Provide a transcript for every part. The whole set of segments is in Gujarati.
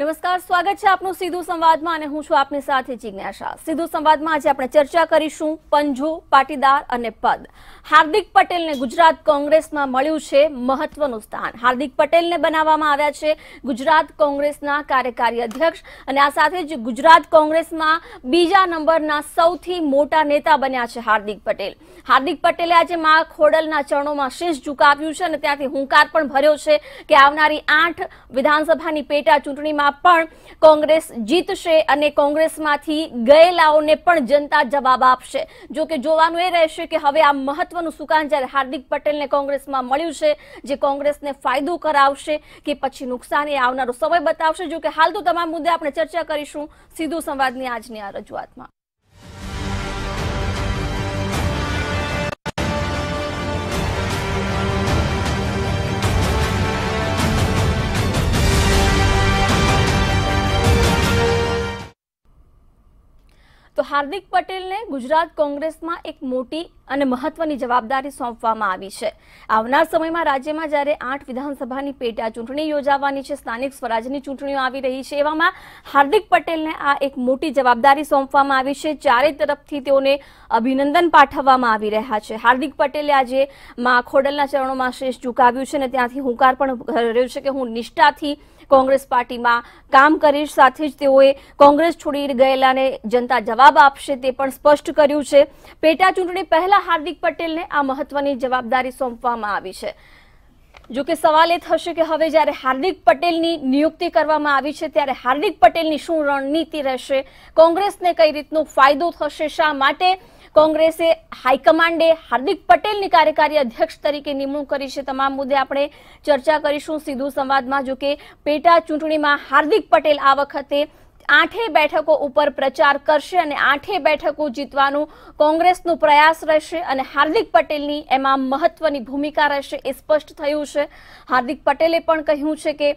નમસ્કાર સ્વાગત છે આપનું સીધું સંવાદમાં અને હું છું આપની સાથે જિજ્ઞાસા સીધું સંવાદમાં આજે આપણે ચર્ચા કરીશું પંજો પાટીદાર અને પદ હાર્દિક પટેલને ગુજરાત કોંગ્રેસમાં મળ્યું છે મહત્વનું સ્થાન હાર્દિક પટેલને બનાવવામાં આવ્યા છે ગુજરાત કોંગ્રેસના કાર્યકારી અધ્યક્ષ અને આ સાથે જ ગુજરાત કોંગ્રેસમાં બીજા નંબરના સૌથી મોટા નેતા બન્યા છે હાર્દિક પટેલ હાર્દિક પટેલે આજે મા ખોડલના ચરણોમાં શીશ ઝુકાવ્યું છે અને ત્યાંથી હુંકાર પણ ભર્યો છે કે આવનારી આઠ વિધાનસભાની પેટા ચૂંટણીમાં પણ કોંગ્રેસ જીતશે અને કોંગ્રેસમાંથી ગયેલાઓને પણ જનતા જવાબ આપશે જો કે જોવાનું એ રહેશે કે હવે આ મહત્વનું સુકાન જ્યારે હાર્દિક પટેલને કોંગ્રેસમાં મળ્યું છે જે કોંગ્રેસને ફાયદો કરાવશે કે પછી નુકસાન એ આવનારો સમય બતાવશે જો કે હાલ તો તમામ મુદ્દે આપણે ચર્ચા કરીશું સીધું સંવાદની આજની આ રજૂઆતમાં તો હાર્દિક પટેલને ગુજરાત કોંગ્રેસમાં એક મોટી અને મહત્વની જવાબદારી સોંપવામાં આવી છે આવનાર સમયમાં રાજ્યમાં જ્યારે આઠ વિધાનસભાની પેટા ચૂંટણી યોજાવાની છે સ્થાનિક સ્વરાજની ચૂંટણીઓ આવી રહી છે એવામાં હાર્દિક પટેલને આ એક મોટી જવાબદારી સોંપવામાં આવી છે ચારે તરફથી તેઓને અભિનંદન પાઠવવામાં આવી રહ્યા છે હાર્દિક પટેલે આજે માં ખોડલના ચરણોમાં શ્રેષ્ઠ ચુકાવ્યું છે અને ત્યાંથી હુંકાર પણ રહ્યો છે કે હું નિષ્ઠાથી કોંગ્રેસ પાર્ટીમાં કામ કરીશ સાથે જ તેઓએ કોંગ્રેસ છોડી ગયેલાને જનતા જવાબ જવાબ આપશે તે પણ સ્પષ્ટ કર્યું છે પેટા ચૂંટણી પહેલા હાર્દિક પટેલને આ મહત્વની જવાબદારી સોંપવામાં આવી છે જો કે સવાલ એ થશે કે હવે જ્યારે હાર્દિક પટેલની નિયુક્તિ કરવામાં આવી છે ત્યારે હાર્દિક પટેલની શું રણનીતિ રહેશે કોંગ્રેસને કઈ રીતનો ફાયદો થશે શા માટે કોંગ્રેસે હાઈકમાન્ડે હાર્દિક પટેલની કાર્યકારી અધ્યક્ષ તરીકે નિમણૂક કરી છે તમામ મુદ્દે આપણે ચર્ચા કરીશું સીધું સંવાદમાં જો કે પેટા ચૂંટણીમાં હાર્દિક પટેલ આ વખતે આઠેય બેઠકો ઉપર પ્રચાર કરશે અને આઠેય બેઠકો જીતવાનું કોંગ્રેસનું પ્રયાસ રહેશે અને હાર્દિક પટેલની એમાં મહત્વની ભૂમિકા રહેશે એ સ્પષ્ટ થયું છે હાર્દિક પટેલે પણ કહ્યું છે કે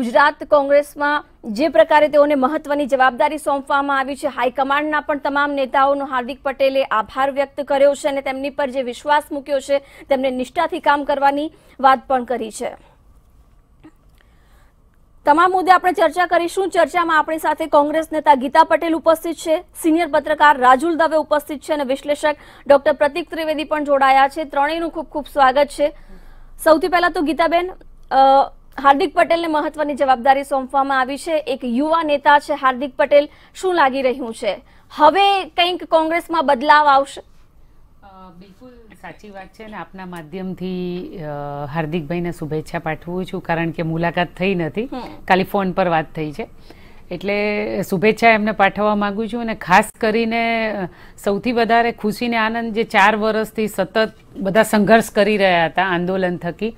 ગુજરાત કોંગ્રેસમાં જે પ્રકારે તેઓને મહત્વની જવાબદારી સોંપવામાં આવી છે હાઈકમાન્ડના પણ તમામ નેતાઓનો હાર્દિક પટેલે આભાર વ્યક્ત કર્યો છે અને તેમની પર જે વિશ્વાસ મૂક્યો છે તેમને નિષ્ઠાથી કામ કરવાની વાત પણ કરી છે તમામ મુદ્દે આપણે ચર્ચા કરીશું ચર્ચામાં આપણી સાથે કોંગ્રેસ નેતા ગીતા પટેલ ઉપસ્થિત છે સિનિયર પત્રકાર રાજુલ દવે ઉપસ્થિત છે અને વિશ્લેષક ડોક્ટર પ્રતિક ત્રિવેદી પણ જોડાયા છે ત્રણેયનું ખૂબ ખૂબ સ્વાગત છે સૌથી પહેલા તો ગીતાબેન હાર્દિક પટેલને મહત્વની જવાબદારી સોંપવામાં આવી છે એક યુવા નેતા છે હાર્દિક પટેલ શું લાગી રહ્યું છે હવે કંઈક કોંગ્રેસમાં બદલાવ આવશે બિલકુલ સાચી વાત છે અને આપના માધ્યમથી હાર્દિકભાઈને શુભેચ્છા પાઠવું છું કારણ કે મુલાકાત થઈ નથી ખાલી ફોન પર વાત થઈ છે એટલે શુભેચ્છા એમને પાઠવવા માગું છું અને ખાસ કરીને સૌથી વધારે ખુશીને આનંદ જે ચાર વર્ષથી સતત બધા સંઘર્ષ કરી રહ્યા હતા આંદોલન થકી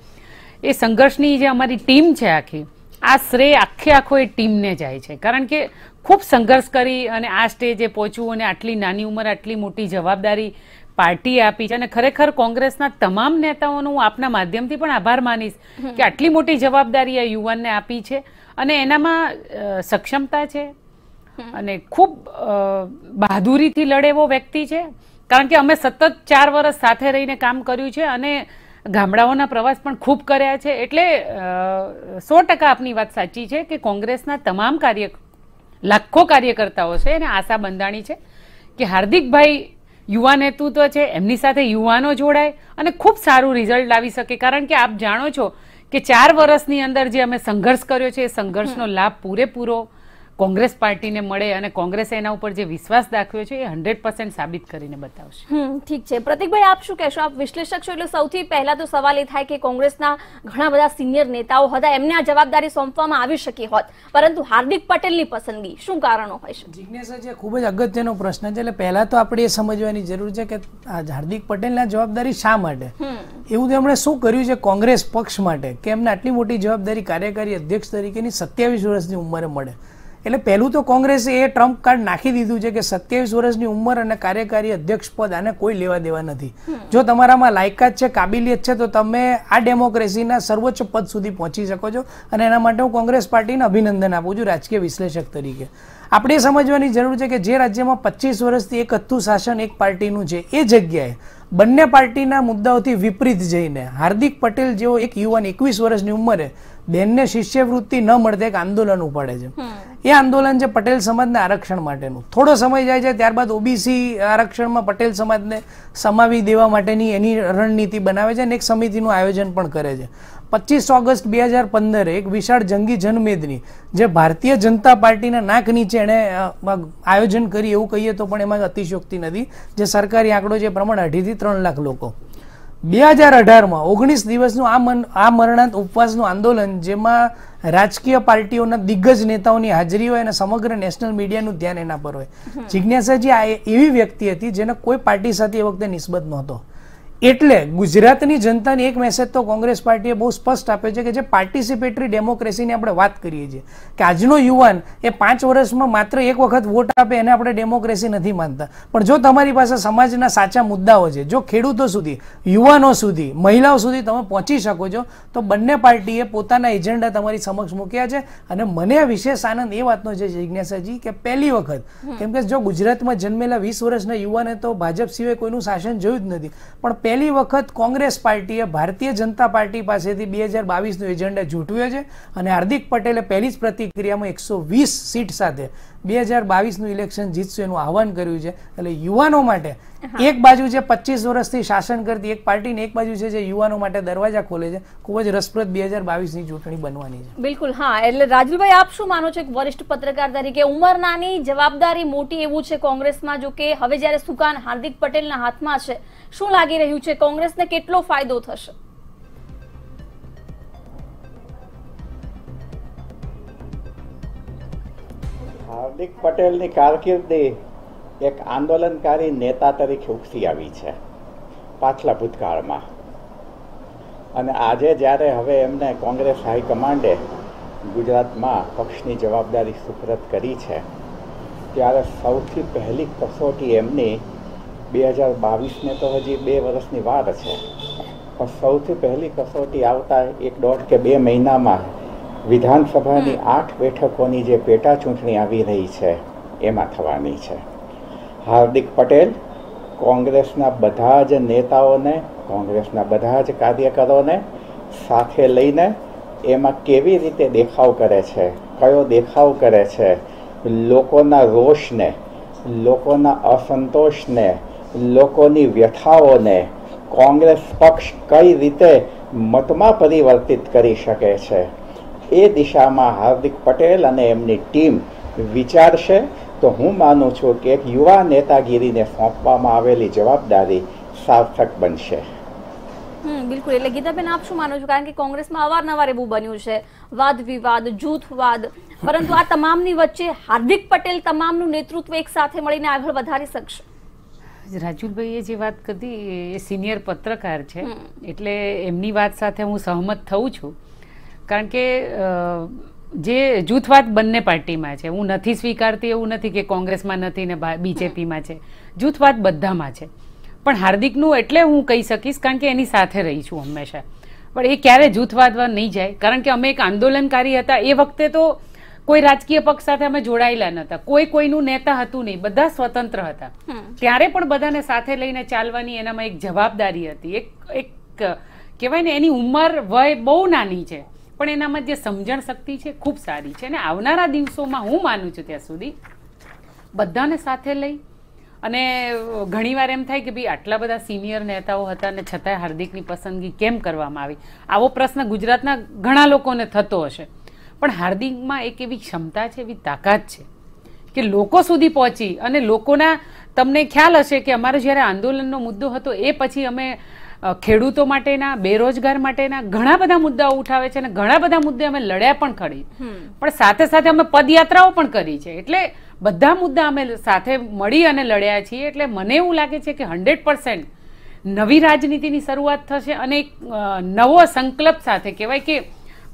એ સંઘર્ષની જે અમારી ટીમ છે આખી આ શ્રેય આખે આખો એ ટીમને જાય છે કારણ કે ખૂબ સંઘર્ષ કરી અને આ સ્ટેજે પહોંચવું અને આટલી નાની ઉંમર આટલી મોટી જવાબદારી પાર્ટી આપી છે અને ખરેખર કોંગ્રેસના તમામ નેતાઓનો હું આપના માધ્યમથી પણ આભાર માનીશ કે આટલી મોટી જવાબદારી આ યુવાનને આપી છે અને એનામાં સક્ષમતા છે અને ખૂબ બહાદુરીથી લડેવો વ્યક્તિ છે કારણ કે અમે સતત ચાર વર્ષ સાથે રહીને કામ કર્યું છે અને ગામડાઓના પ્રવાસ પણ ખૂબ કર્યા છે એટલે સો ટકા આપની વાત સાચી છે કે કોંગ્રેસના તમામ કાર્ય લાખો કાર્યકર્તાઓ છે અને આશા બંધાણી છે કે હાર્દિકભાઈ યુવા નેતૃત્વ છે એમની સાથે યુવાનો જોડાય અને ખૂબ સારું રિઝલ્ટ લાવી શકે કારણ કે આપ જાણો છો કે ચાર વર્ષની અંદર જે અમે સંઘર્ષ કર્યો છે એ સંઘર્ષનો લાભ પૂરેપૂરો કોંગ્રેસ પાર્ટીને મળે અને કોંગ્રેસે એના ઉપર જે વિશ્વાસ દાખવ્યો છે એ હંડ્રેડ પર્સન્ટ સાબિત કરીને બતાવશે ઠીક છે પ્રતિકભાઈ આપ શું કહેશો આપ વિશ્લેષક છો એટલે સૌથી પહેલા તો સવાલ એ થાય કે કોંગ્રેસના ઘણા બધા સિનિયર નેતાઓ હતા એમને આ જવાબદારી સોંપવામાં આવી શકી હોત પરંતુ હાર્દિક પટેલની પસંદગી શું કારણો હોય છે જિજ્ઞેશ જે ખૂબ જ અગત્યનો પ્રશ્ન છે એટલે પહેલા તો આપણે એ સમજવાની જરૂર છે કે હાર્દિક પટેલના જવાબદારી શા માટે એવું એમણે શું કર્યું છે કોંગ્રેસ પક્ષ માટે કે એમને આટલી મોટી જવાબદારી કાર્યકારી અધ્યક્ષ તરીકેની સત્યાવીસ વર્ષની ઉંમરે મળે એટલે પહેલું તો કોંગ્રેસે એ ટ્રમ્પ કાર્ડ નાખી દીધું છે કે સત્યાવીસ વર્ષની ઉંમર અને કાર્યકારી અધ્યક્ષ પદ આને કોઈ લેવા દેવા નથી જો તમારામાં લાયકાત છે કાબિલિયત છે તો તમે આ ડેમોક્રેસીના સર્વોચ્ચ પદ સુધી પહોંચી શકો છો અને એના માટે હું કોંગ્રેસ પાર્ટીને અભિનંદન આપું છું રાજકીય વિશ્લેષક તરીકે આપણે સમજવાની જરૂર છે કે જે રાજ્યમાં પચીસ વર્ષથી એક હતું શાસન એક પાર્ટીનું છે એ જગ્યાએ બંને પાર્ટીના મુદ્દાઓથી વિપરીત જઈને હાર્દિક પટેલ જેવો એક યુવાન એકવીસ વર્ષની ઉંમરે બેનને શિષ્યવૃત્તિ ન મળતે એક આંદોલન ઉપાડે છે એ આંદોલન છે પટેલ સમાજને આરક્ષણ માટેનું થોડો સમય જાય છે ત્યારબાદ ઓબીસી આરક્ષણમાં પટેલ સમાજને સમાવી દેવા માટેની એની રણનીતિ બનાવે છે અને એક સમિતિનું આયોજન પણ કરે છે પચીસ ઓગસ્ટ બે હજાર પંદરે એક વિશાળ જંગી જનમેદની જે ભારતીય જનતા પાર્ટીના નાક નીચે એણે આયોજન કરી એવું કહીએ તો પણ એમાં અતિશયોક્તિ નથી જે સરકારી આંકડો જે પ્રમાણે અઢીથી ત્રણ લાખ લોકો બે હજાર અઢારમાં ઓગણીસ દિવસનું આ મન આ મરણાંત ઉપવાસનું આંદોલન જેમાં રાજકીય પાર્ટીઓના દિગ્ગજ નેતાઓની હાજરી હોય અને સમગ્ર નેશનલ મીડિયાનું ધ્યાન એના પર હોય જિજ્ઞાસાજી આ એવી વ્યક્તિ હતી જેને કોઈ પાર્ટી સાથે એ વખતે નિસ્બત નહોતો એટલે ગુજરાતની જનતાની એક મેસેજ તો કોંગ્રેસ પાર્ટીએ બહુ સ્પષ્ટ આપ્યો છે કે જે પાર્ટિસિપેટરી ડેમોક્રેસીની આપણે વાત કરીએ છીએ કે આજનો યુવાન એ પાંચ વર્ષમાં માત્ર એક વખત વોટ આપે એને આપણે ડેમોક્રેસી નથી માનતા પણ જો તમારી પાસે સમાજના સાચા મુદ્દાઓ છે જો ખેડૂતો સુધી યુવાનો સુધી મહિલાઓ સુધી તમે પહોંચી શકો છો તો બંને પાર્ટીએ પોતાના એજન્ડા તમારી સમક્ષ મૂક્યા છે અને મને વિશેષ આનંદ એ વાતનો છે જિજ્ઞાસાજી કે પહેલી વખત કેમ કે જો ગુજરાતમાં જન્મેલા વીસ વર્ષના યુવાને તો ભાજપ સિવાય કોઈનું શાસન જોયું જ નથી પણ પહેલી વખત કોંગ્રેસ પાર્ટીએ ભારતીય જનતા પાર્ટી પાસેથી બે હજાર બાવીસનો એજન્ડા ઝૂંટવ્યો છે અને હાર્દિક પટેલે પહેલી જ પ્રતિક્રિયામાં એકસો વીસ સીટ સાથે બે હજાર બાવીસનું ઇલેક્શન જીતશું એનું આહવાન કર્યું છે એટલે યુવાનો માટે એક બાજુ જે પચીસ વર્ષથી શાસન કરતી એક પાર્ટી એક બાજુ છે જે યુવાનો માટે દરવાજા ખોલે છે ખૂબ જ રસપ્રદ બે હજાર બાવીસની ચૂંટણી બનવાની છે બિલકુલ હા એટલે રાજુભાઈ આપ શું માનો છો વરિષ્ઠ પત્રકાર તરીકે ઉંમર નાની જવાબદારી મોટી એવું છે કોંગ્રેસમાં જો કે હવે જ્યારે સુકાન હાર્દિક પટેલના હાથમાં છે શું લાગી રહ્યું છે કોંગ્રેસને કેટલો ફાયદો થશે હાર્દિક પટેલની કારકિર્દી એક આંદોલનકારી નેતા તરીકે ઉકસી આવી છે પાછલા ભૂતકાળમાં અને આજે જ્યારે હવે એમને કોંગ્રેસ હાઈકમાન્ડે ગુજરાતમાં પક્ષની જવાબદારી સુપરત કરી છે ત્યારે સૌથી પહેલી કસોટી એમની બે હજાર બાવીસને તો હજી બે વર્ષની વાર છે પણ સૌથી પહેલી કસોટી આવતા એક દોઢ કે બે મહિનામાં વિધાનસભાની આઠ બેઠકોની જે પેટા ચૂંટણી આવી રહી છે એમાં થવાની છે હાર્દિક પટેલ કોંગ્રેસના બધા જ નેતાઓને કોંગ્રેસના બધા જ કાર્યકરોને સાથે લઈને એમાં કેવી રીતે દેખાવ કરે છે કયો દેખાવ કરે છે લોકોના રોષને લોકોના અસંતોષને લોકોની વ્યથાઓને કોંગ્રેસ પક્ષ કઈ રીતે મતમાં પરિવર્તિત કરી શકે છે એ દિશામાં હાર્દિક પટેલ અને એમની ટીમ વિચારશે તો હું માનું છું કે એક યુવા નેતાગીરીને સોંપવામાં આવેલી જવાબદારી સાર્થક બનશે બિલકુલ એટલે ગીતાબેન આપ શું માનો છો કારણ કે કોંગ્રેસમાં અવારનવાર એવું બન્યું છે વાદ વિવાદ જૂથવાદ પરંતુ આ તમામની વચ્ચે હાર્દિક પટેલ તમામનું નેતૃત્વ એક સાથે મળીને આગળ વધારી શકશે રાજુલભાઈએ જે વાત કરી એ સિનિયર પત્રકાર છે એટલે એમની વાત સાથે હું સહમત થઉં છું કારણ કે જે જૂથવાદ બંને પાર્ટીમાં છે હું નથી સ્વીકારતી એવું નથી કે કોંગ્રેસમાં નથી ને બીજેપીમાં છે જૂથવાદ બધામાં છે પણ હાર્દિકનું એટલે હું કહી શકીશ કારણ કે એની સાથે રહી છું હંમેશા પણ એ ક્યારે જૂથવાદ નહીં જાય કારણ કે અમે એક આંદોલનકારી હતા એ વખતે તો કોઈ રાજકીય પક્ષ સાથે અમે જોડાયેલા નહોતા કોઈ કોઈનું નેતા હતું નહીં બધા સ્વતંત્ર હતા ત્યારે પણ બધાને સાથે લઈને ચાલવાની એનામાં એક જવાબદારી હતી એક એક કહેવાય ને એની ઉંમર વય બહુ નાની છે પણ એનામાં જે સમજણ શક્તિ છે ખૂબ સારી છે અને આવનારા દિવસોમાં હું માનું છું ત્યાં સુધી બધાને સાથે લઈ અને ઘણીવાર એમ થાય કે ભાઈ આટલા બધા સિનિયર નેતાઓ હતા અને છતાંય હાર્દિકની પસંદગી કેમ કરવામાં આવી આવો પ્રશ્ન ગુજરાતના ઘણા લોકોને થતો હશે પણ હાર્દિકમાં એક એવી ક્ષમતા છે એવી તાકાત છે કે લોકો સુધી પહોંચી અને લોકોના તમને ખ્યાલ હશે કે અમારો જ્યારે આંદોલનનો મુદ્દો હતો એ પછી અમે ખેડૂતો માટેના બેરોજગાર માટેના ઘણા બધા મુદ્દાઓ ઉઠાવે છે અને ઘણા બધા મુદ્દે અમે લડ્યા પણ ખરી પણ સાથે સાથે અમે પદયાત્રાઓ પણ કરી છે એટલે બધા મુદ્દા અમે સાથે મળી અને લડ્યા છીએ એટલે મને એવું લાગે છે કે હંડ્રેડ પર્સન્ટ નવી રાજનીતિની શરૂઆત થશે અને એક નવો સંકલ્પ સાથે કહેવાય કે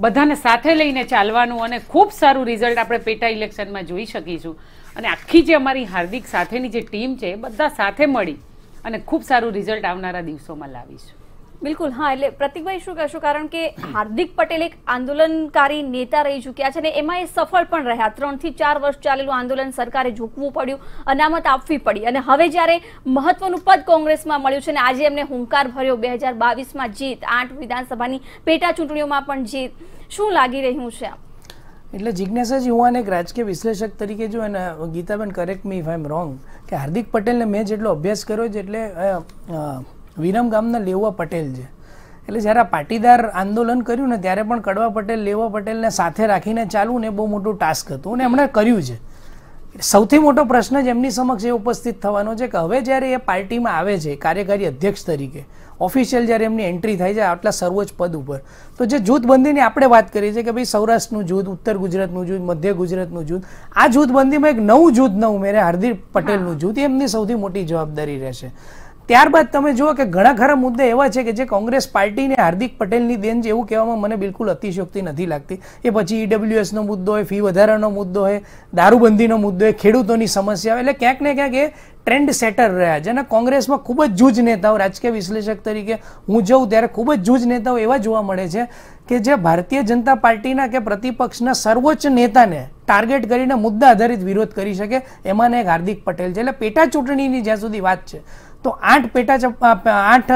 બધાને સાથે લઈને ચાલવાનું અને ખૂબ સારું રિઝલ્ટ આપણે પેટા ઇલેક્શનમાં જોઈ શકીશું અને આખી જે અમારી હાર્દિક સાથેની જે ટીમ છે બધા સાથે મળી અને ખૂબ સારું રિઝલ્ટ આવનારા દિવસોમાં લાવીશું બિલકુલ હા એટલે પ્રતિકભાઈ શું કહેશો કારણ કે હાર્દિક પટેલ એક આંદોલનકારી નેતા રહી ચૂક્યા છે અને એમાં એ સફળ પણ રહ્યા ત્રણથી ચાર વર્ષ ચાલેલું આંદોલન સરકારે ઝૂકવું પડ્યું અનામત આપવી પડી અને હવે જ્યારે મહત્વનું પદ કોંગ્રેસમાં મળ્યું છે અને આજે એમને હુંકાર ભર્યો બે હજાર બાવીસમાં જીત આઠ વિધાનસભાની પેટા ચૂંટણીઓમાં પણ જીત શું લાગી રહ્યું છે આપ એટલે જિજ્ઞાસા યુવાન એક રાજકીય વિશ્લેષક તરીકે જો અને Geetaben correct me if I am wrong કે હાર્દિક પટેલને મેં જેટલો અભ્યાસ કર્યો છે એટલે વિરમ ગામના લેવા પટેલ છે એટલે જ્યારે આ પાટીદાર આંદોલન કર્યું ને ત્યારે પણ કડવા પટેલ લેવા પટેલને સાથે રાખીને ચાલવું ને બહુ મોટું ટાસ્ક હતું અને એમણે કર્યું છે સૌથી મોટો પ્રશ્ન જ એમની સમક્ષ એ ઉપસ્થિત થવાનો છે કે હવે જ્યારે એ પાર્ટીમાં આવે છે કાર્યકારી અધ્યક્ષ તરીકે ઓફિશિયલ જ્યારે એમની એન્ટ્રી થાય છે આટલા સર્વોચ્ચ પદ ઉપર તો જે જૂથબંધીની આપણે વાત કરીએ છીએ કે ભાઈ સૌરાષ્ટ્રનું જૂથ ઉત્તર ગુજરાતનું જૂથ મધ્ય ગુજરાતનું જૂથ આ જૂથબંધીમાં એક નવું જૂથ ન ઉમેરે હાર્દિક પટેલનું જૂથ એમની સૌથી મોટી જવાબદારી રહેશે ત્યારબાદ તમે જુઓ કે ઘણા ખરા મુદ્દે એવા છે કે જે કોંગ્રેસ પાર્ટીને હાર્દિક પટેલની દેન છે એવું કહેવામાં મને બિલકુલ અતિશયોક્તિ નથી લાગતી એ પછી ઈડબ્લ્યુએસનો મુદ્દો હોય ફી વધારાનો મુદ્દો હોય દારૂબંધીનો મુદ્દો હોય ખેડૂતોની સમસ્યા એટલે ક્યાંક ને ક્યાંક એ ટ્રેન્ડ સેટર રહ્યા છે અને કોંગ્રેસમાં ખૂબ જ જૂજ નેતાઓ રાજકીય વિશ્લેષક તરીકે હું જોઉં ત્યારે ખૂબ જ જૂજ નેતાઓ એવા જોવા મળે છે કે જે ભારતીય જનતા પાર્ટીના કે પ્રતિપક્ષના સર્વોચ્ચ નેતાને ટાર્ગેટ કરીને મુદ્દા આધારિત વિરોધ કરી શકે એમાંને એક હાર્દિક પટેલ છે એટલે પેટા ચૂંટણીની જ્યાં સુધી વાત છે તો આઠ પેટા આઠ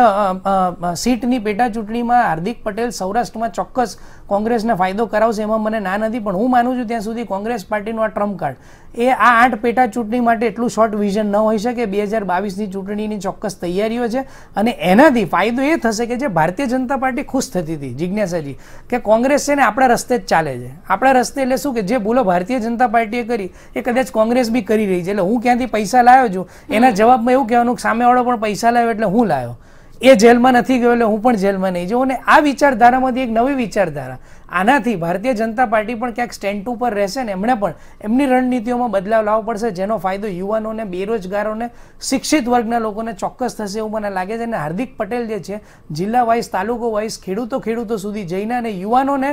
સીટની પેટા ચૂંટણીમાં હાર્દિક પટેલ સૌરાષ્ટ્રમાં ચોક્કસ કોંગ્રેસને ફાયદો કરાવશે એમાં મને ના નથી પણ હું માનું છું ત્યાં સુધી કોંગ્રેસ પાર્ટીનું આ ટ્રમ્પ કાર્ડ એ આ આઠ પેટા ચૂંટણી માટે એટલું શોર્ટ વિઝન ન હોઈ શકે બે હજાર બાવીસની ચૂંટણીની ચોક્કસ તૈયારીઓ છે અને એનાથી ફાયદો એ થશે કે જે ભારતીય જનતા પાર્ટી ખુશ થતી હતી જિજ્ઞાસાજી કે કોંગ્રેસ છે ને આપણા રસ્તે જ ચાલે છે આપણા રસ્તે એટલે શું કે જે ભૂલો ભારતીય જનતા પાર્ટીએ કરી એ કદાચ કોંગ્રેસ બી કરી રહી છે એટલે હું ક્યાંથી પૈસા લાવ્યો છું એના જવાબમાં એવું કહેવાનું કે સામેવાળો પણ પૈસા લાવ્યો એટલે હું લાવ્યો એ જેલમાં નથી ગયો એટલે હું પણ જેલમાં નહીં જાઉં અને આ વિચારધારામાંથી એક નવી વિચારધારા આનાથી ભારતીય જનતા પાર્ટી પણ ક્યાંક સ્ટેન્ડ ઉપર રહેશે ને એમણે પણ એમની રણનીતિઓમાં બદલાવ લાવવો પડશે જેનો ફાયદો યુવાનોને બેરોજગારોને શિક્ષિત વર્ગના લોકોને ચોક્કસ થશે એવું મને લાગે છે અને હાર્દિક પટેલ જે છે જિલ્લા વાઇઝ તાલુકો વાઇઝ ખેડૂતો ખેડૂતો સુધી જઈને અને યુવાનોને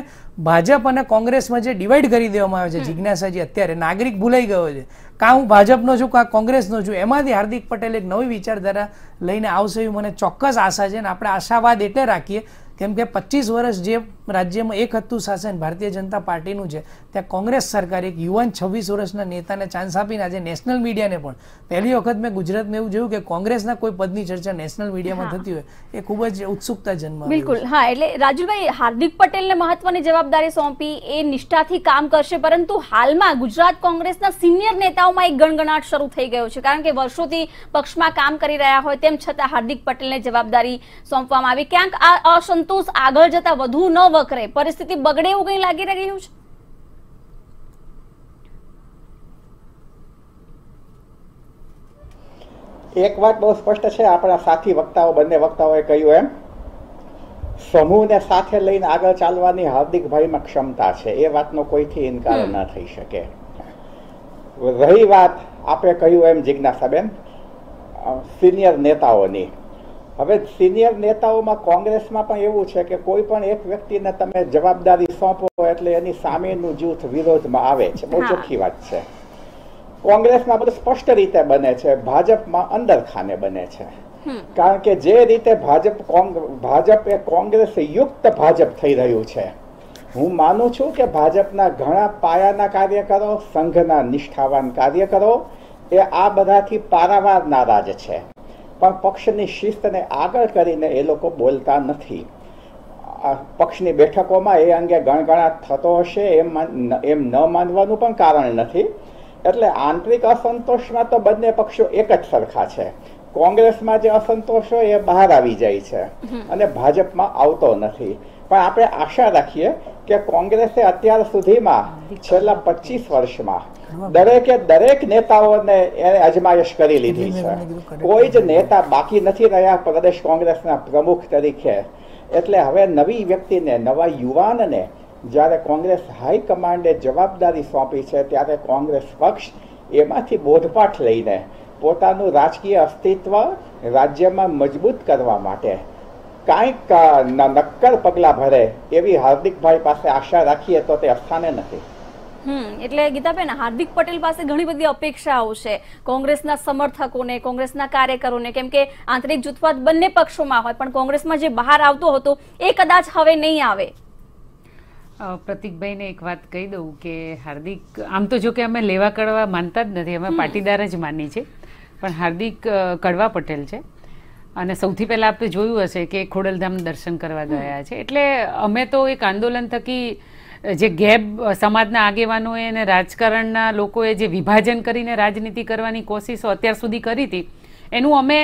ભાજપ અને કોંગ્રેસમાં જે ડિવાઈડ કરી દેવામાં આવે છે જિજ્ઞાસાજી અત્યારે નાગરિક ભૂલાઈ ગયો છે કાં હું ભાજપનો છું કાં કોંગ્રેસનો છું એમાંથી હાર્દિક પટેલ એક નવી વિચારધારા લઈને આવશે એવી મને ચોક્કસ આશા છે અને આપણે આશાવાદ એટલે રાખીએ કેમ કે પચીસ વર્ષ જે રાજ્યમાં એક હતું શાસન ભારતીય જનતા પાર્ટીનું છે ત્યાં કોંગ્રેસ સરકાર એક યુવાન છવ્વીસ વર્ષના નેતાને ચાન્સ આપીને આજે નેશનલ મીડિયાને પણ પહેલી વખત મેં ગુજરાતમાં એવું જોયું કે કોંગ્રેસના કોઈ પદની ચર્ચા નેશનલ મીડિયામાં થતી હોય એ ખૂબ જ ઉત્સુકતા જન્મ બિલકુલ હા એટલે રાજુભાઈ હાર્દિક પટેલને મહત્વની જવાબદારી સોંપી એ નિષ્ઠાથી કામ કરશે પરંતુ હાલમાં ગુજરાત કોંગ્રેસના સિનિયર નેતાઓમાં એક ગણગણાટ શરૂ થઈ ગયો છે કારણ કે વર્ષોથી પક્ષમાં કામ કરી રહ્યા હોય તેમ છતાં હાર્દિક પટેલને જવાબદારી સોંપવામાં આવી ક્યાંક આ અસંતોષ આગળ જતા વધુ ન વકરે પરિસ્થિતિ બગડે એવું કંઈ લાગી રહ્યું છે એક વાત બહુ સ્પષ્ટ છે આપણા સાથી વક્તાઓ બંને વક્તાઓએ કહ્યું એમ સમૂહને સાથે લઈને આગળ ચાલવાની હાર્દિકભાઈમાં ક્ષમતા છે એ વાતનો કોઈથી ઇનકાર ન થઈ શકે રહી વાત આપણે કહ્યું એમ જિજ્ઞાસાબેન સિનિયર નેતાઓની હવે સિનિયર નેતાઓમાં કોંગ્રેસમાં પણ એવું છે કે કોઈ પણ એક વ્યક્તિને તમે જવાબદારી સોંપો એટલે એની સામેનું જૂથ વિરોધમાં આવે છે બહુ ચોખ્ખી વાત છે કોંગ્રેસમાં બધું સ્પષ્ટ રીતે બને છે ભાજપમાં અંદરખાને બને છે કારણ કે જે રીતે ભાજપ ભાજપ એ કોંગ્રેસ યુક્ત ભાજપ થઈ રહ્યું છે હું માનું છું કે ભાજપના ઘણા પાયાના કાર્યકરો સંઘના નિષ્ઠાવાન કાર્યકરો એ આ બધાથી પારાવાર નારાજ છે પણ પક્ષની શિસ્તને આગળ કરીને એ લોકો બોલતા નથી પક્ષની બેઠકોમાં એ અંગે ગણગણાટ થતો હશે એમ એમ ન માનવાનું પણ કારણ નથી એટલે આંતરિક અસંતોષમાં તો બંને પક્ષો એક જ સરખા છે કોંગ્રેસમાં જે અસંતોષ હોય એ બહાર આવી જાય છે અને ભાજપમાં આવતો નથી પણ આપણે આશા રાખીએ કે કોંગ્રેસે અત્યાર સુધીમાં છેલ્લા પચીસ વર્ષમાં દરેકે દરેક નેતાઓને એને અજમાયશ કરી લીધી છે કોઈ જ નેતા બાકી નથી રહ્યા પ્રદેશ કોંગ્રેસના પ્રમુખ તરીકે એટલે હવે નવી વ્યક્તિને નવા યુવાનને જ્યારે કોંગ્રેસ હાઈકમાન્ડે જવાબદારી સોંપી છે ત્યારે કોંગ્રેસ પક્ષ એમાંથી બોધપાઠ લઈને પોતાનું રાજકીય અસ્તિત્વ રાજ્યમાં મજબૂત કરવા માટે કાંઈક નક્કર પગલાં ભરે એવી હાર્દિકભાઈ પાસે આશા રાખીએ તો તે અસ્થાને નથી એટલે ગીતાબેન હાર્દિક પટેલ પાસે ઘણી બધી અપેક્ષાઓ છે કોંગ્રેસના સમર્થકોને કોંગ્રેસના કાર્યકરોને કેમ કે આંતરિક જૂથવાદ બંને પક્ષોમાં હોય પણ કોંગ્રેસમાં જે બહાર આવતો હતો એ કદાચ હવે નહીં આવે પ્રતિકભાઈને એક વાત કહી દઉં કે હાર્દિક આમ તો જો કે અમે લેવા કડવા માનતા જ નથી અમે પાટીદાર જ માની છે પણ હાર્દિક કડવા પટેલ છે અને સૌથી પહેલાં આપણે જોયું હશે કે ખોડલધામ દર્શન કરવા ગયા છે એટલે અમે તો એક આંદોલન થકી જે ગેબ સમાજના આગેવાનોએ અને રાજકારણના લોકોએ જે વિભાજન કરીને રાજનીતિ કરવાની કોશિશો અત્યાર સુધી કરી હતી એનું અમે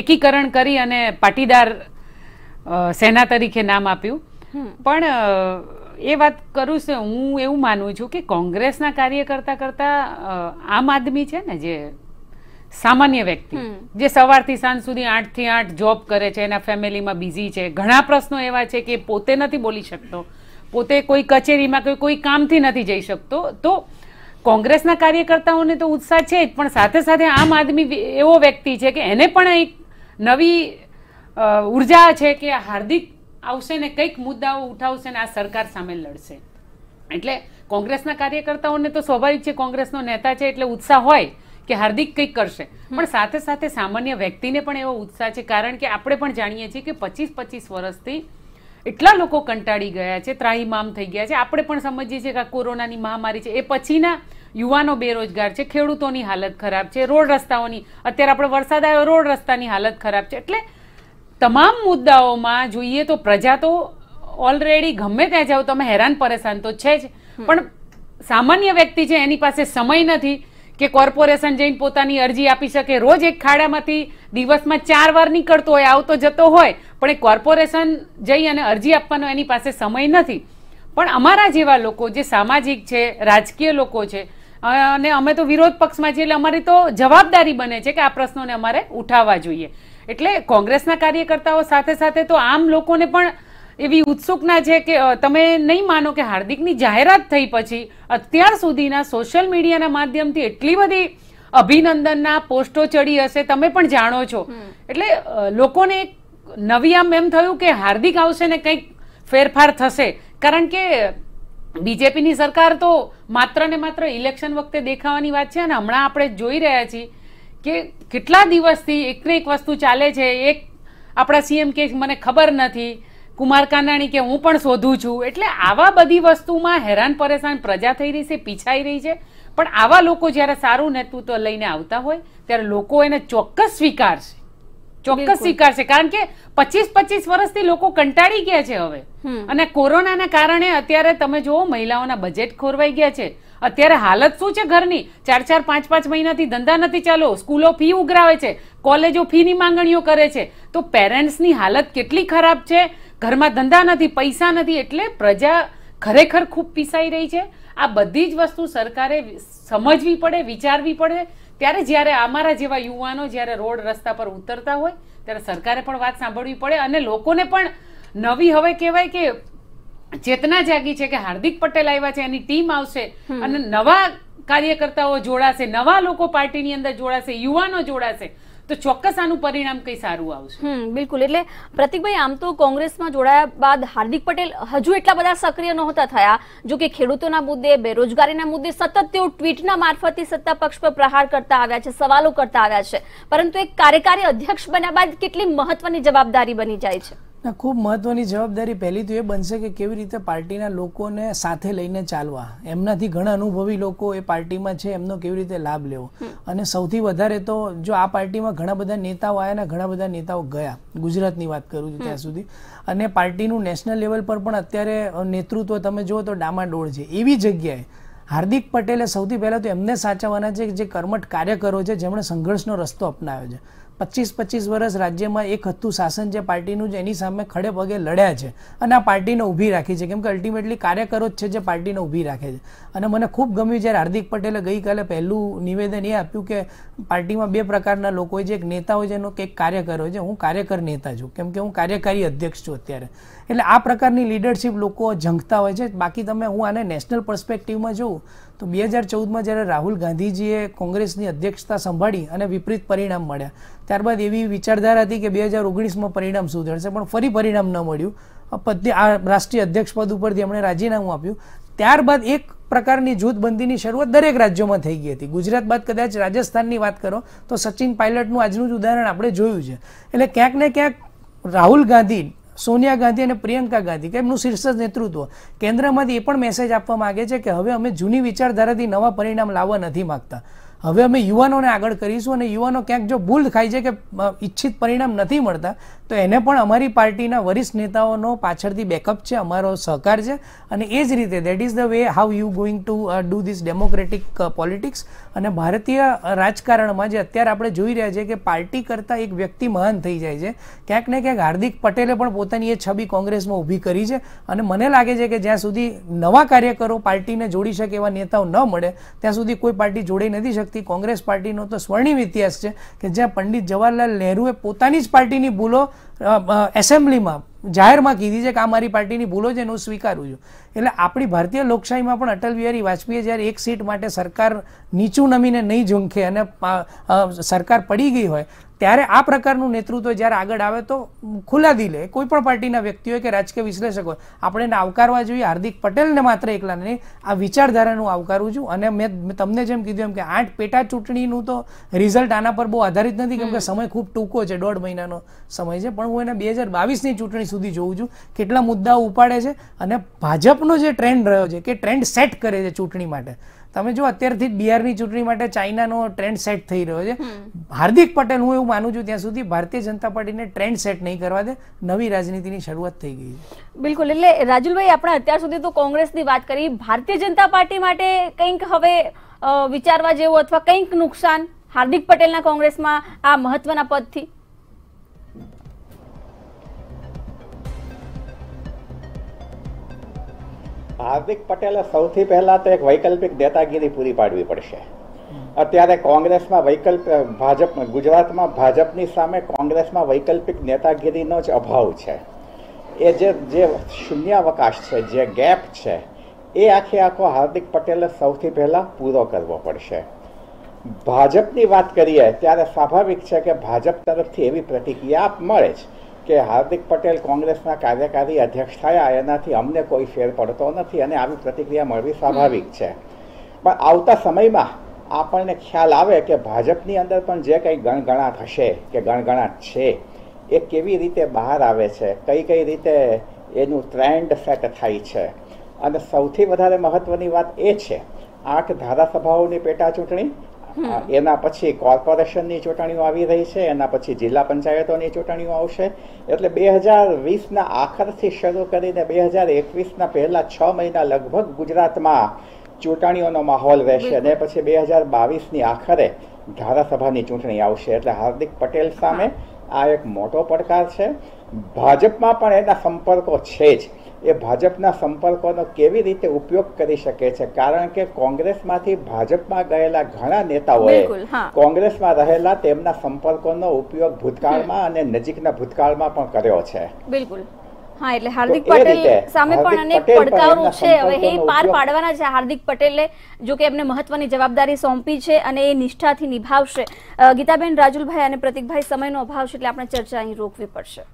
એકીકરણ કરી અને પાટીદાર સેના તરીકે નામ આપ્યું પણ એ વાત કરું છે હું એવું માનું છું કે કોંગ્રેસના કાર્યકર્તા કરતા આમ આદમી છે ને જે સામાન્ય વ્યક્તિ જે સવારથી સાંજ સુધી આઠથી આઠ જોબ કરે છે એના ફેમિલીમાં બિઝી છે ઘણા પ્રશ્નો એવા છે કે પોતે નથી બોલી શકતો પોતે કોઈ કચેરીમાં કે કોઈ કામથી નથી જઈ શકતો તો કોંગ્રેસના કાર્યકર્તાઓને તો ઉત્સાહ છે જ પણ સાથે સાથે આમ આદમી એવો વ્યક્તિ છે કે એને પણ એક નવી ઉર્જા છે કે હાર્દિક આવશે ને કંઈક મુદ્દાઓ ઉઠાવશે ને આ સરકાર સામે લડશે એટલે કોંગ્રેસના કાર્યકર્તાઓને તો સ્વાભાવિક છે કોંગ્રેસનો નેતા છે એટલે ઉત્સાહ હોય કે હાર્દિક કંઈક કરશે પણ સાથે સાથે સામાન્ય વ્યક્તિને પણ એવો ઉત્સાહ છે કારણ કે આપણે પણ જાણીએ છીએ કે પચીસ પચીસ વર્ષથી એટલા લોકો કંટાળી ગયા છે ત્રાહીમામ થઈ ગયા છે આપણે પણ સમજીએ છીએ કે આ કોરોનાની મહામારી છે એ પછીના યુવાનો બેરોજગાર છે ખેડૂતોની હાલત ખરાબ છે રોડ રસ્તાઓની અત્યારે આપણે વરસાદ આવ્યો રોડ રસ્તાની હાલત ખરાબ છે એટલે તમામ મુદ્દાઓમાં જોઈએ તો પ્રજા તો ઓલરેડી ગમે ત્યાં જાઓ તમે હેરાન પરેશાન તો છે જ પણ સામાન્ય વ્યક્તિ છે એની પાસે સમય નથી કે કોર્પોરેશન જઈને પોતાની અરજી આપી શકે રોજ એક ખાડામાંથી દિવસમાં ચાર વાર નીકળતો હોય આવતો જતો હોય પણ એ કોર્પોરેશન જઈ અને અરજી આપવાનો એની પાસે સમય નથી પણ અમારા જેવા લોકો જે સામાજિક છે રાજકીય લોકો છે અને અમે તો વિરોધ પક્ષમાં છીએ એટલે અમારી તો જવાબદારી બને છે કે આ પ્રશ્નોને અમારે ઉઠાવવા જોઈએ એટલે કોંગ્રેસના કાર્યકર્તાઓ સાથે સાથે તો આમ લોકોને પણ એવી ઉત્સુકના છે કે તમે નહીં માનો કે હાર્દિકની જાહેરાત થઈ પછી અત્યાર સુધીના સોશિયલ મીડિયાના માધ્યમથી એટલી બધી અભિનંદનના પોસ્ટો ચડી હશે તમે પણ જાણો છો એટલે લોકોને એક નવી આમ એમ થયું કે હાર્દિક આવશે ને કંઈક ફેરફાર થશે કારણ કે બીજેપીની સરકાર તો માત્ર ને માત્ર ઇલેક્શન વખતે દેખાવાની વાત છે અને હમણાં આપણે જોઈ રહ્યા છીએ કે કેટલા દિવસથી એકને એક વસ્તુ ચાલે છે એક આપણા સીએમ કે મને ખબર નથી કુમાર કાનાણી કે હું પણ શોધું છું એટલે આવા બધી વસ્તુમાં હેરાન પરેશાન પ્રજા થઈ રહી છે પીછાઈ રહી છે પણ આવા લોકો જ્યારે સારું નેતૃત્વ લઈને આવતા હોય ત્યારે લોકો એને ચોક્કસ સ્વીકારશે ચોક્કસ સ્વીકારશે કારણ કે પચીસ પચીસ વર્ષથી લોકો કંટાળી ગયા છે હવે અને કોરોનાના કારણે અત્યારે તમે જુઓ મહિલાઓના બજેટ ખોરવાઈ ગયા છે અત્યારે હાલત શું છે ઘરની ચાર ચાર પાંચ પાંચ મહિનાથી ધંધા નથી ચાલો સ્કૂલો ફી ઉઘરાવે છે કોલેજો ફીની માંગણીઓ કરે છે તો પેરેન્ટ્સની હાલત કેટલી ખરાબ છે ઘરમાં ધંધા નથી પૈસા નથી એટલે પ્રજા ખરેખર ખૂબ પીસાઈ રહી છે આ બધી જ વસ્તુ સરકારે સમજવી પડે વિચારવી પડે ત્યારે જ્યારે અમારા જેવા યુવાનો જ્યારે રોડ રસ્તા પર ઉતરતા હોય ત્યારે સરકારે પણ વાત સાંભળવી પડે અને લોકોને પણ નવી હવે કહેવાય કે ચેતના જાગી છે કે હાર્દિક પટેલ આવ્યા છે એની ટીમ આવશે અને નવા કાર્યકર્તાઓ જોડાશે નવા લોકો પાર્ટીની અંદર જોડાશે યુવાનો જોડાશે તો ચોક્કસ આનું પરિણામ કઈ સારું આવશે હમ બિલકુલ એટલે પ્રતિકભાઈ આમ તો કોંગ્રેસમાં જોડાયા બાદ હાર્દિક પટેલ હજુ એટલા બધા સક્રિય નહોતા થયા જો કે ખેડૂતોના મુદ્દે બેરોજગારીના મુદ્દે સતત તેઓ ટ્વીટના મારફતે સત્તા પક્ષ પર પ્રહાર કરતા આવ્યા છે સવાલો કરતા આવ્યા છે પરંતુ એક કાર્યકારી અધ્યક્ષ બન્યા બાદ કેટલી મહત્વની જવાબદારી બની જાય છે ખૂબ મહત્વની જવાબદારી પહેલી તો એ બનશે કે કેવી રીતે પાર્ટીના લોકોને સાથે લઈને ચાલવા એમનાથી ઘણા અનુભવી લોકો એ પાર્ટીમાં છે એમનો કેવી રીતે લાભ લેવો અને સૌથી વધારે તો જો આ પાર્ટીમાં ઘણા બધા નેતાઓ આવ્યા અને ઘણા બધા નેતાઓ ગયા ગુજરાતની વાત કરું છું ત્યાં સુધી અને પાર્ટીનું નેશનલ લેવલ પર પણ અત્યારે નેતૃત્વ તમે જુઓ તો ડામાડોળ છે એવી જગ્યાએ હાર્દિક પટેલે સૌથી પહેલાં તો એમને સાચવવાના છે કે જે કર્મઠ કાર્યકરો છે જેમણે સંઘર્ષનો રસ્તો અપનાવ્યો છે પચીસ પચીસ વર્ષ રાજ્યમાં એક હતું શાસન જે પાર્ટીનું જ એની સામે ખડે પગે લડ્યા છે અને આ પાર્ટીને ઊભી રાખી છે કેમ કે અલ્ટિમેટલી કાર્યકરો જ છે જે પાર્ટીને ઊભી રાખે છે અને મને ખૂબ ગમ્યું જ્યારે હાર્દિક પટેલે ગઈકાલે પહેલું નિવેદન એ આપ્યું કે પાર્ટીમાં બે પ્રકારના લોકો હોય છે એક નેતા હોય છે એનો કે એક કાર્યકર હોય છે હું કાર્યકર નેતા છું કેમ કે હું કાર્યકારી અધ્યક્ષ છું અત્યારે એટલે આ પ્રકારની લીડરશિપ લોકો ઝંખતા હોય છે બાકી તમે હું આને નેશનલ પર્સપેક્ટિવમાં જોઉં તો બે હજાર ચૌદમાં જ્યારે રાહુલ ગાંધીજીએ કોંગ્રેસની અધ્યક્ષતા સંભાળી અને વિપરીત પરિણામ મળ્યા ત્યારબાદ એવી વિચારધારા હતી કે બે હજાર ઓગણીસમાં પરિણામ સુધરશે પણ ફરી પરિણામ ન મળ્યું પદ આ રાષ્ટ્રીય અધ્યક્ષ પદ ઉપરથી એમણે રાજીનામું આપ્યું ત્યારબાદ એક પ્રકારની જૂથબંધીની શરૂઆત દરેક રાજ્યોમાં થઈ ગઈ હતી ગુજરાત બાદ કદાચ રાજસ્થાનની વાત કરો તો સચિન પાયલટનું આજનું જ ઉદાહરણ આપણે જોયું છે એટલે ક્યાંક ને ક્યાંક રાહુલ ગાંધી સોનિયા ગાંધી અને પ્રિયંકા ગાંધી કે એમનું શીર્ષક નેતૃત્વ કેન્દ્રમાંથી એ પણ મેસેજ આપવા માગે છે કે હવે અમે જૂની વિચારધારાથી નવા પરિણામ લાવવા નથી માગતા હવે અમે યુવાનોને આગળ કરીશું અને યુવાનો ક્યાંક જો ભૂલ ખાય છે કે ઈચ્છિત પરિણામ નથી મળતા તો એને પણ અમારી પાર્ટીના વરિષ્ઠ નેતાઓનો પાછળથી બેકઅપ છે અમારો સહકાર છે અને એ જ રીતે that is the way how you going to do this democratic politics અને ભારતીય રાજકારણમાં જે અત્યારે આપણે જોઈ રહ્યા છીએ કે પાર્ટી કરતાં એક વ્યક્તિ મહાન થઈ જાય છે ક્યાંક ને ક્યાંક હાર્દિક પટેલે પણ પોતાની એ છબી કોંગ્રેસમાં ઊભી કરી છે અને મને લાગે છે કે જ્યાં સુધી નવા કાર્યકરો પાર્ટીને જોડી શકે એવા નેતાઓ ન મળે ત્યાં સુધી કોઈ પાર્ટી જોડી નથી શકતી વ્યક્તિ કોંગ્રેસ પાર્ટીનો તો સ્વર્ણિમ ઇતિહાસ છે કે જ્યાં પંડિત જવાહરલાલ નહેરુએ પોતાની જ પાર્ટીની ભૂલો એસેમ્બલીમાં જાહેરમાં કીધી છે કે આ મારી પાર્ટીની ભૂલો છે હું સ્વીકારું છું એટલે આપણી ભારતીય લોકશાહીમાં પણ અટલ બિહારી વાજપેયી જ્યારે એક સીટ માટે સરકાર નીચું નમીને નહીં ઝૂંખે અને સરકાર પડી ગઈ હોય ત્યારે આ પ્રકારનું નેતૃત્વ જ્યારે આગળ આવે તો ખુલ્લા દિલે કોઈ પણ પાર્ટીના વ્યક્તિઓ કે રાજકીય વિશ્લેષકો આપણે એને આવકારવા જોઈએ હાર્દિક પટેલને માત્ર એકલા નહીં આ વિચારધારાનું આવકારું છું અને મેં તમને જેમ કીધું એમ કે આઠ પેટા ચૂંટણીનું તો રિઝલ્ટ આના પર બહુ આધારિત નથી કેમકે સમય ખૂબ ટૂંકો છે દોઢ મહિનાનો સમય છે પણ હું એને બે હજાર બાવીસની ચૂંટણી સુધી જોઉં છું કેટલા મુદ્દાઓ ઉપાડે છે અને ભાજપનો જે ટ્રેન્ડ રહ્યો છે કે ટ્રેન્ડ સેટ કરે છે ચૂંટણી માટે તમે જો અત્યારથી જ બિહારની ચૂંટણી માટે ચાઇનાનો ટ્રેન્ડ સેટ થઈ રહ્યો છે હાર્દિક પટેલ હું એવું માનું છું ત્યાં સુધી ભારતીય જનતા પાર્ટીને ટ્રેન્ડ સેટ નહીં કરવા દે નવી રાજનીતિની શરૂઆત થઈ ગઈ છે બિલકુલ એટલે રાજુલભાઈ આપણે અત્યાર સુધી તો કોંગ્રેસની વાત કરી ભારતીય જનતા પાર્ટી માટે કંઈક હવે વિચારવા જેવું અથવા કંઈક નુકસાન હાર્દિક પટેલના કોંગ્રેસમાં આ મહત્વના પદથી હાર્દિક પટેલે સૌથી પહેલાં તો એક વૈકલ્પિક નેતાગીરી પૂરી પાડવી પડશે અત્યારે કોંગ્રેસમાં વૈકલ્પ ભાજપ ગુજરાતમાં ભાજપની સામે કોંગ્રેસમાં વૈકલ્પિક નેતાગીરીનો જ અભાવ છે એ જે જે શૂન્યાવકાશ છે જે ગેપ છે એ આખે આખો હાર્દિક પટેલે સૌથી પહેલાં પૂરો કરવો પડશે ભાજપની વાત કરીએ ત્યારે સ્વાભાવિક છે કે ભાજપ તરફથી એવી પ્રતિક્રિયા મળે છે કે હાર્દિક પટેલ કોંગ્રેસના કાર્યકારી અધ્યક્ષ થયા એનાથી અમને કોઈ ફેર પડતો નથી અને આવી પ્રતિક્રિયા મળવી સ્વાભાવિક છે પણ આવતા સમયમાં આપણને ખ્યાલ આવે કે ભાજપની અંદર પણ જે કંઈ ગણગણાટ હશે કે ગણગણાટ છે એ કેવી રીતે બહાર આવે છે કઈ કઈ રીતે એનું ટ્રેન્ડ સેટ થાય છે અને સૌથી વધારે મહત્ત્વની વાત એ છે આઠ ધારાસભાઓની પેટા ચૂંટણી એના પછી કોર્પોરેશનની ચૂંટણીઓ આવી રહી છે એના પછી જિલ્લા પંચાયતોની ચૂંટણીઓ આવશે એટલે બે હજાર વીસના આખરથી શરૂ કરીને બે હજાર એકવીસના પહેલાં છ મહિના લગભગ ગુજરાતમાં ચૂંટણીઓનો માહોલ રહેશે અને પછી બે હજાર બાવીસની આખરે ધારાસભાની ચૂંટણી આવશે એટલે હાર્દિક પટેલ સામે આ એક મોટો પડકાર છે ભાજપમાં પણ એના સંપર્કો છે જ એ ભાજપના સંપર્કોનો કેવી રીતે ઉપયોગ કરી શકે છે કારણ કે કોંગ્રેસમાંથી ભાજપમાં ગયેલા ઘણા નેતાઓએ કોંગ્રેસમાં રહેલા તેમના સંપર્કોનો ઉપયોગ ભૂતકાળમાં અને નજીકના ભૂતકાળમાં પણ કર્યો છે બિલકુલ હા એટલે હાર્દિક પટેલ સામે પણ અનેક પડકારો છે હવે એ પાર પાડવાના છે હાર્દિક પટેલે જો કે એમને મહત્વની જવાબદારી સોંપી છે અને એ નિષ્ઠાથી નિભાવશે ગીતાબેન રાજુલભાઈ અને પ્રતિકભાઈ સમયનો અભાવ છે એટલે આપણે ચર્ચા અહીં રોકવી પડશે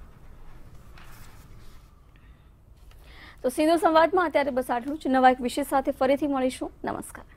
તો સીધો સંવાદમાં અત્યારે બસ આટલું જ નવા એક વિશેષ સાથે ફરીથી મળીશું નમસ્કાર